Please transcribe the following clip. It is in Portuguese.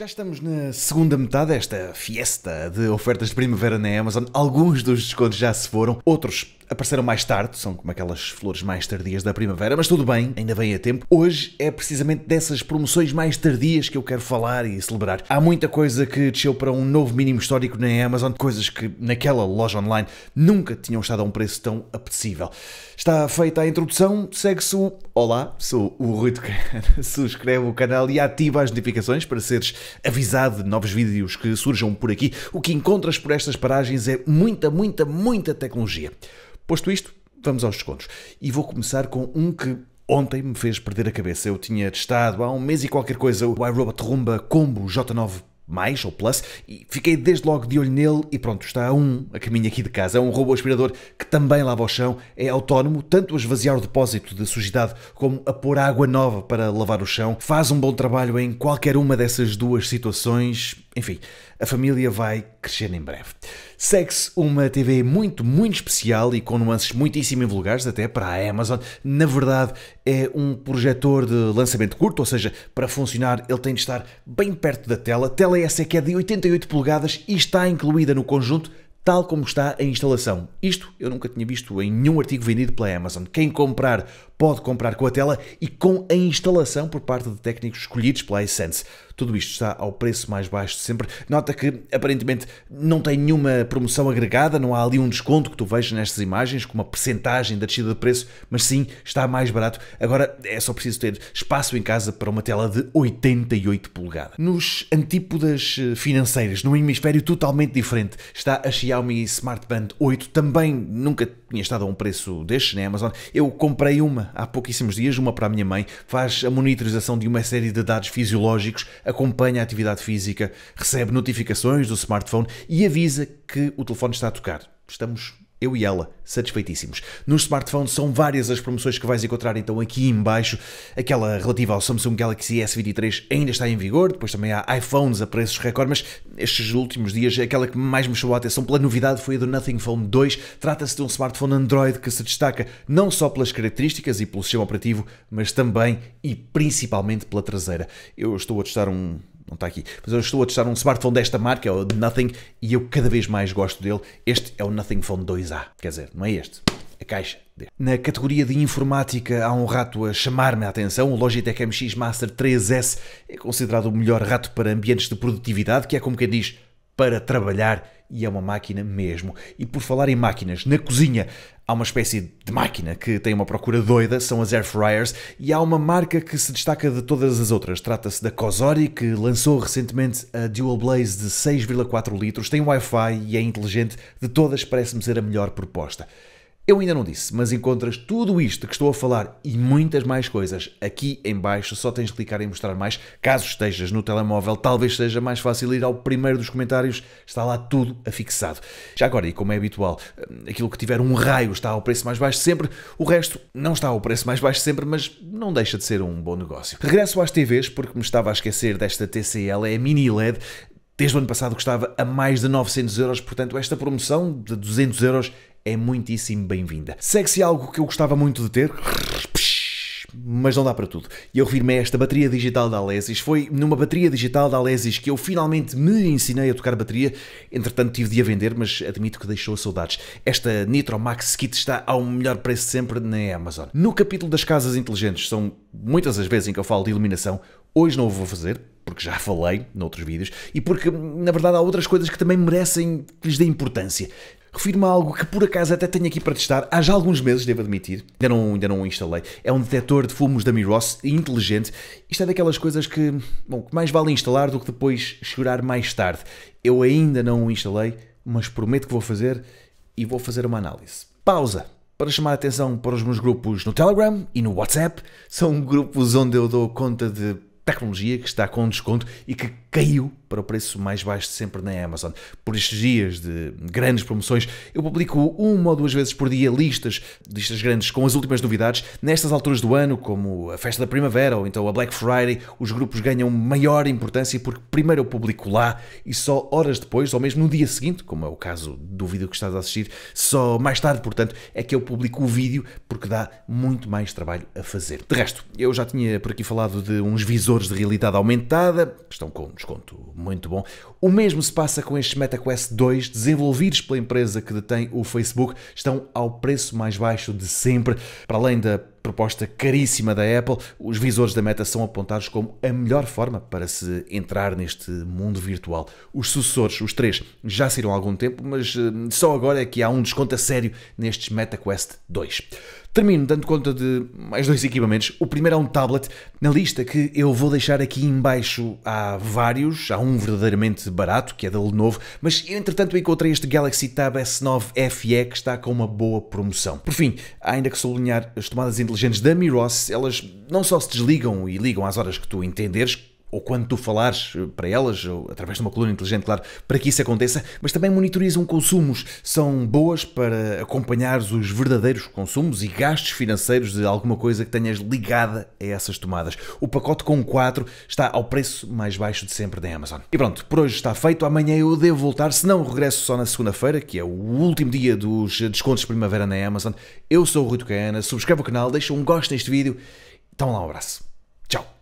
Já estamos na segunda metade desta fiesta de ofertas de primavera na Amazon. Alguns dos descontos já se foram, outros apareceram mais tarde, são como aquelas flores mais tardias da primavera, mas tudo bem, ainda vem a tempo. Hoje é precisamente dessas promoções mais tardias que eu quero falar e celebrar. Há muita coisa que desceu para um novo mínimo histórico na Amazon, coisas que naquela loja online nunca tinham estado a um preço tão apetecível. Está feita a introdução, segue-se o Olá, sou o Rui Tocana, subscreve o canal e ativa as notificações para seres avisado de novos vídeos que surjam por aqui. O que encontras por estas paragens é muita, muita, muita tecnologia. Posto isto, vamos aos descontos. E vou começar com um que ontem me fez perder a cabeça. Eu tinha testado há um mês e qualquer coisa o iRobot Rumba Combo J9 mais ou plus, e fiquei desde logo de olho nele e pronto, está a um a caminho aqui de casa. É um robô aspirador que também lava o chão, é autónomo, tanto a esvaziar o depósito de sujidade como a pôr água nova para lavar o chão. Faz um bom trabalho em qualquer uma dessas duas situações enfim, a família vai crescer em breve. Segue-se uma TV muito, muito especial e com nuances muitíssimo vulgares, até para a Amazon. Na verdade, é um projetor de lançamento curto, ou seja, para funcionar ele tem de estar bem perto da tela. A tela é essa é que é de 88 polegadas e está incluída no conjunto tal como está a instalação. Isto eu nunca tinha visto em nenhum artigo vendido pela Amazon. Quem comprar pode comprar com a tela e com a instalação por parte de técnicos escolhidos pela iSense. Tudo isto está ao preço mais baixo de sempre. Nota que aparentemente não tem nenhuma promoção agregada, não há ali um desconto que tu vejas nestas imagens com uma percentagem da descida de preço, mas sim está mais barato. Agora é só preciso ter espaço em casa para uma tela de 88 polegadas. Nos antípodas eh, financeiras, num hemisfério totalmente diferente, está a Xiaomi Smart Band 8, também nunca tinha estado a um preço deste na Amazon. Eu comprei uma há pouquíssimos dias, uma para a minha mãe, faz a monitorização de uma série de dados fisiológicos, acompanha a atividade física, recebe notificações do smartphone e avisa que o telefone está a tocar. Estamos eu e ela, satisfeitíssimos. Nos smartphones são várias as promoções que vais encontrar então aqui embaixo. Aquela relativa ao Samsung Galaxy S23 ainda está em vigor, depois também há iPhones a preços recordes, mas estes últimos dias aquela que mais me chamou a atenção pela novidade foi a do Nothing Phone 2. Trata-se de um smartphone Android que se destaca não só pelas características e pelo sistema operativo, mas também e principalmente pela traseira. Eu estou a testar um não está aqui. Mas eu estou a testar um smartphone desta marca, é o Nothing, e eu cada vez mais gosto dele. Este é o Nothing Phone 2A, quer dizer, não é este a caixa dele. Na categoria de informática há um rato a chamar-me a atenção, o Logitech MX Master 3S é considerado o melhor rato para ambientes de produtividade, que é como quem diz, para trabalhar e é uma máquina mesmo. E por falar em máquinas, na cozinha há uma espécie de máquina que tem uma procura doida, são as air fryers, e há uma marca que se destaca de todas as outras. Trata-se da Cosori, que lançou recentemente a Dual Blaze de 6,4 litros, tem Wi-Fi e é inteligente, de todas parece-me ser a melhor proposta. Eu ainda não disse, mas encontras tudo isto que estou a falar e muitas mais coisas aqui em baixo, só tens de clicar em mostrar mais. Caso estejas no telemóvel, talvez seja mais fácil ir ao primeiro dos comentários, está lá tudo afixado. Já agora, e como é habitual, aquilo que tiver um raio está ao preço mais baixo sempre, o resto não está ao preço mais baixo sempre, mas não deixa de ser um bom negócio. Regresso às TVs porque me estava a esquecer desta TCL, é a mini LED, Desde o ano passado custava a mais de 900 euros, portanto esta promoção de 200 euros é muitíssimo bem-vinda. Segue-se algo que eu gostava muito de ter mas não dá para tudo. E eu firmei me a esta bateria digital da Alesis. Foi numa bateria digital da Alesis que eu finalmente me ensinei a tocar bateria. Entretanto, tive de a vender, mas admito que deixou saudades. Esta Nitro Max Kit está ao melhor preço sempre na Amazon. No capítulo das casas inteligentes, são muitas as vezes em que eu falo de iluminação. Hoje não o vou fazer, porque já falei noutros vídeos e porque, na verdade, há outras coisas que também merecem que lhes dê importância. Refiro-me a algo que por acaso até tenho aqui para testar há já alguns meses, devo admitir. Ainda não, ainda não o instalei. É um detector de fumos da Miros inteligente. Isto é daquelas coisas que, bom, que mais vale instalar do que depois chorar mais tarde. Eu ainda não o instalei, mas prometo que vou fazer e vou fazer uma análise. Pausa! Para chamar a atenção para os meus grupos no Telegram e no WhatsApp, são grupos onde eu dou conta de tecnologia que está com desconto e que caiu para o preço mais baixo de sempre na Amazon. Por estes dias de grandes promoções, eu publico uma ou duas vezes por dia listas, listas grandes com as últimas novidades. Nestas alturas do ano, como a festa da primavera ou então a Black Friday, os grupos ganham maior importância porque primeiro eu publico lá e só horas depois, ou mesmo no dia seguinte, como é o caso do vídeo que estás a assistir, só mais tarde, portanto, é que eu publico o vídeo porque dá muito mais trabalho a fazer. De resto, eu já tinha por aqui falado de uns visores de realidade aumentada, que estão com desconto desconto muito bom. O mesmo se passa com estes MetaQuest 2, desenvolvidos pela empresa que detém o Facebook, estão ao preço mais baixo de sempre, para além da proposta caríssima da Apple, os visores da Meta são apontados como a melhor forma para se entrar neste mundo virtual. Os sucessores, os três, já saíram há algum tempo, mas eh, só agora é que há um desconto a sério nestes MetaQuest 2. Termino dando conta de mais dois equipamentos. O primeiro é um tablet, na lista que eu vou deixar aqui embaixo há vários, há um verdadeiramente barato, que é da Lenovo, mas entretanto encontrei este Galaxy Tab S9 FE que está com uma boa promoção. Por fim, ainda que sublinhar as tomadas inteligentes inteligentes da Miros, elas não só se desligam e ligam às horas que tu entenderes, ou quando tu falares eh, para elas, ou através de uma coluna inteligente, claro, para que isso aconteça, mas também monitorizam consumos. São boas para acompanhar os verdadeiros consumos e gastos financeiros de alguma coisa que tenhas ligada a essas tomadas. O pacote com 4 está ao preço mais baixo de sempre da Amazon. E pronto, por hoje está feito. Amanhã eu devo voltar, se não regresso só na segunda-feira, que é o último dia dos descontos de primavera na Amazon. Eu sou o Rui Tucana, subscreve o canal, deixa um gosto neste vídeo. Então lá um abraço. Tchau.